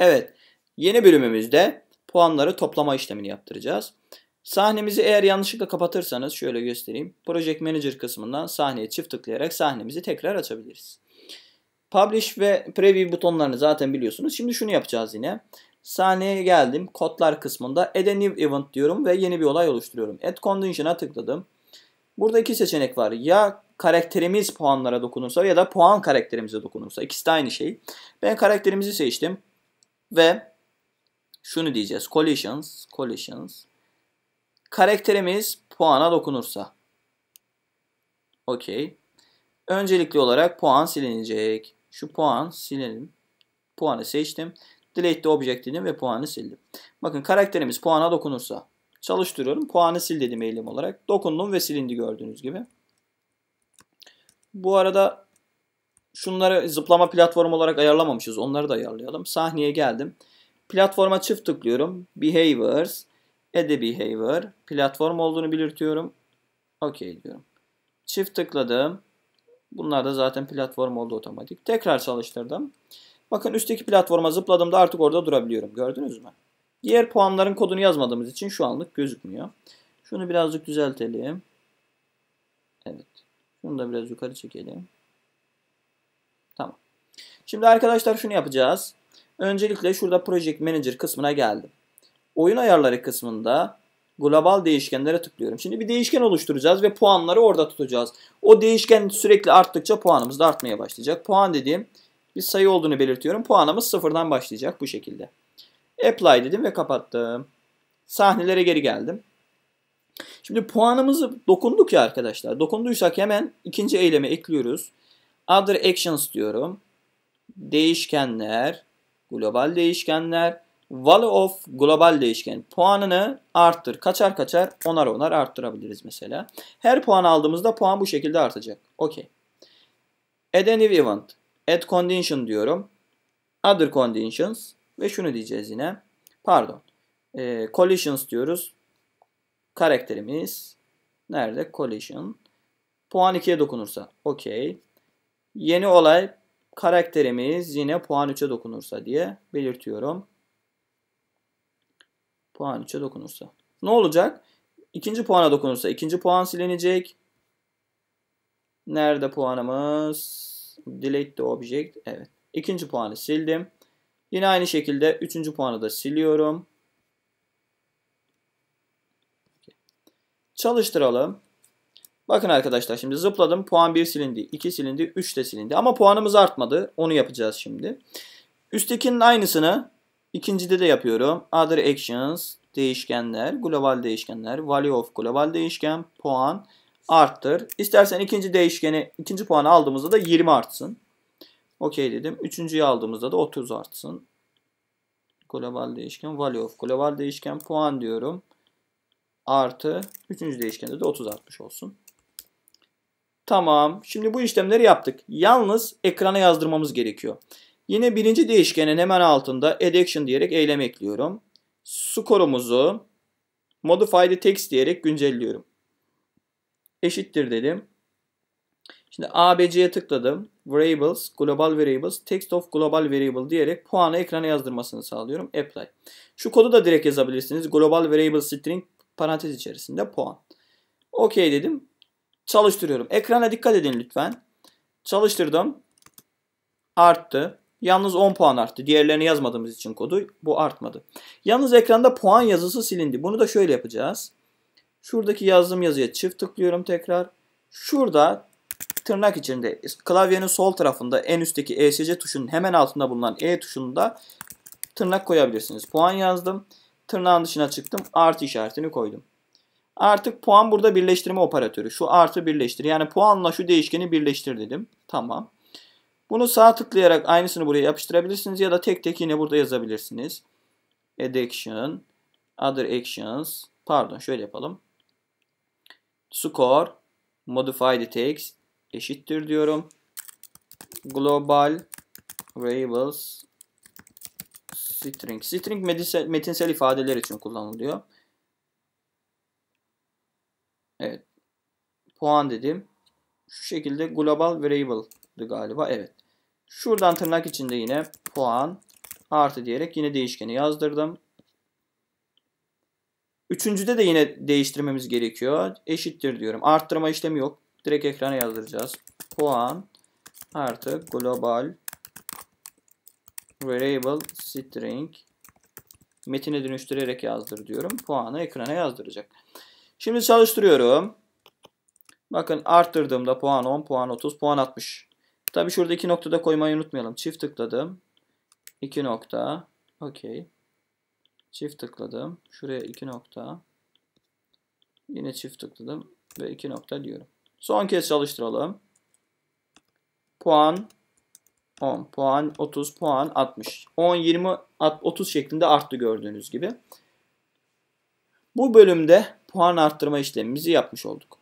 Evet, yeni bölümümüzde puanları toplama işlemini yaptıracağız. Sahnemizi eğer yanlışlıkla kapatırsanız şöyle göstereyim. Project Manager kısmından sahneye çift tıklayarak sahnemizi tekrar açabiliriz. Publish ve Preview butonlarını zaten biliyorsunuz. Şimdi şunu yapacağız yine. Sahneye geldim. Kodlar kısmında Add a New Event diyorum ve yeni bir olay oluşturuyorum. Add Condition'a tıkladım. Burada iki seçenek var. Ya karakterimiz puanlara dokunursa ya da puan karakterimize dokunursa. İkisi de aynı şey. Ben karakterimizi seçtim. Ve şunu diyeceğiz. Collisions, collisions. Karakterimiz puana dokunursa. Okey. Öncelikli olarak puan silinecek. Şu puan silelim. Puanı seçtim. Delete the object dedim ve puanı sildim. Bakın karakterimiz puana dokunursa. Çalıştırıyorum. Puanı sil dedim eylem olarak. Dokundum ve silindi gördüğünüz gibi. Bu arada şunları zıplama platformu olarak ayarlamamışız. Onları da ayarlayalım. Sahneye geldim. Platforma çift tıklıyorum. Behaviors. Add behavior. Platform olduğunu belirtiyorum. OK diyorum. Çift tıkladım. Bunlar da zaten platform oldu otomatik. Tekrar çalıştırdım. Bakın üstteki platforma zıpladığımda artık orada durabiliyorum. Gördünüz mü? Diğer puanların kodunu yazmadığımız için şu anlık gözükmüyor. Şunu birazcık düzeltelim. Evet. Şunu da biraz yukarı çekelim. Şimdi arkadaşlar şunu yapacağız. Öncelikle şurada Project Manager kısmına geldim. Oyun ayarları kısmında global değişkenlere tıklıyorum. Şimdi bir değişken oluşturacağız ve puanları orada tutacağız. O değişken sürekli arttıkça puanımız da artmaya başlayacak. Puan dediğim bir sayı olduğunu belirtiyorum. Puanımız sıfırdan başlayacak bu şekilde. Apply dedim ve kapattım. Sahnelere geri geldim. Şimdi puanımızı dokunduk ya arkadaşlar. Dokunduysak hemen ikinci eyleme ekliyoruz. Other actions diyorum değişkenler, global değişkenler, value of global değişken puanını arttır. Kaçar kaçar onar onar arttırabiliriz mesela. Her puan aldığımızda puan bu şekilde artacak. Okey. Add any event. Add condition diyorum. Other conditions. Ve şunu diyeceğiz yine. Pardon. E, collisions diyoruz. Karakterimiz. Nerede? Collision. Puan 2'ye dokunursa. Okey. Yeni olay karakterimiz yine puan 3'e dokunursa diye belirtiyorum. Puan 3'e dokunursa. Ne olacak? İkinci puana dokunursa ikinci puan silinecek. Nerede puanımız? Delete object. Evet. İkinci puanı sildim. Yine aynı şekilde üçüncü puanı da siliyorum. Çalıştıralım. Bakın arkadaşlar şimdi zıpladım. Puan 1 silindi, 2 silindi, 3 de silindi. Ama puanımız artmadı. Onu yapacağız şimdi. Üsttekinin aynısını ikincide de yapıyorum. Other actions, değişkenler, global değişkenler, value of global değişken, puan arttır. İstersen ikinci değişkeni, ikinci puanı aldığımızda da 20 artsın. Okey dedim. Üçüncüyü aldığımızda da 30 artsın. Global değişken, value of global değişken, puan diyorum. Artı, üçüncü değişkende de 30 artmış olsun. Tamam. Şimdi bu işlemleri yaptık. Yalnız ekrana yazdırmamız gerekiyor. Yine birinci değişkenin hemen altında add action diyerek eylem ekliyorum. Skorumuzu modify text diyerek güncelliyorum. Eşittir dedim. Şimdi ABC'ye tıkladım. Variables, global variables, text of global variable diyerek puanı ekrana yazdırmasını sağlıyorum. Apply. Şu kodu da direkt yazabilirsiniz. Global variable string parantez içerisinde puan. OK dedim çalıştırıyorum. Ekrana dikkat edin lütfen. Çalıştırdım. Arttı. Yalnız 10 puan arttı. Diğerlerini yazmadığımız için kodu bu artmadı. Yalnız ekranda puan yazısı silindi. Bunu da şöyle yapacağız. Şuradaki yazdığım yazıya çift tıklıyorum tekrar. Şurada tırnak içinde klavyenin sol tarafında en üstteki ESC tuşunun hemen altında bulunan E tuşunda tırnak koyabilirsiniz. Puan yazdım. Tırnağın dışına çıktım. Artı işaretini koydum. Artık puan burada birleştirme operatörü. Şu artı birleştir. Yani puanla şu değişkeni birleştir dedim. Tamam. Bunu sağ tıklayarak aynısını buraya yapıştırabilirsiniz ya da tek tek yine burada yazabilirsiniz. Add action, other actions, pardon şöyle yapalım. Score, modified text eşittir diyorum. Global variables string. String metinsel ifadeler için kullanılıyor. Evet. Puan dedim. Şu şekilde global variable'dı galiba. Evet. Şuradan tırnak içinde yine puan artı diyerek yine değişkeni yazdırdım. Üçüncüde de yine değiştirmemiz gerekiyor. Eşittir diyorum. Arttırma işlemi yok. Direkt ekrana yazdıracağız. Puan artı global variable string metine dönüştürerek yazdır diyorum. Puanı ekrana yazdıracak. Şimdi çalıştırıyorum. Bakın arttırdığımda puan 10, puan 30, puan 60. Tabi şurada iki noktada koymayı unutmayalım. Çift tıkladım. 2 nokta. Okey. Çift tıkladım. Şuraya 2 nokta. Yine çift tıkladım. Ve 2 nokta diyorum. Son kez çalıştıralım. Puan 10, puan 30, puan 60. 10, 20, 30 şeklinde arttı gördüğünüz gibi. Bu bölümde puan arttırma işlemimizi yapmış olduk.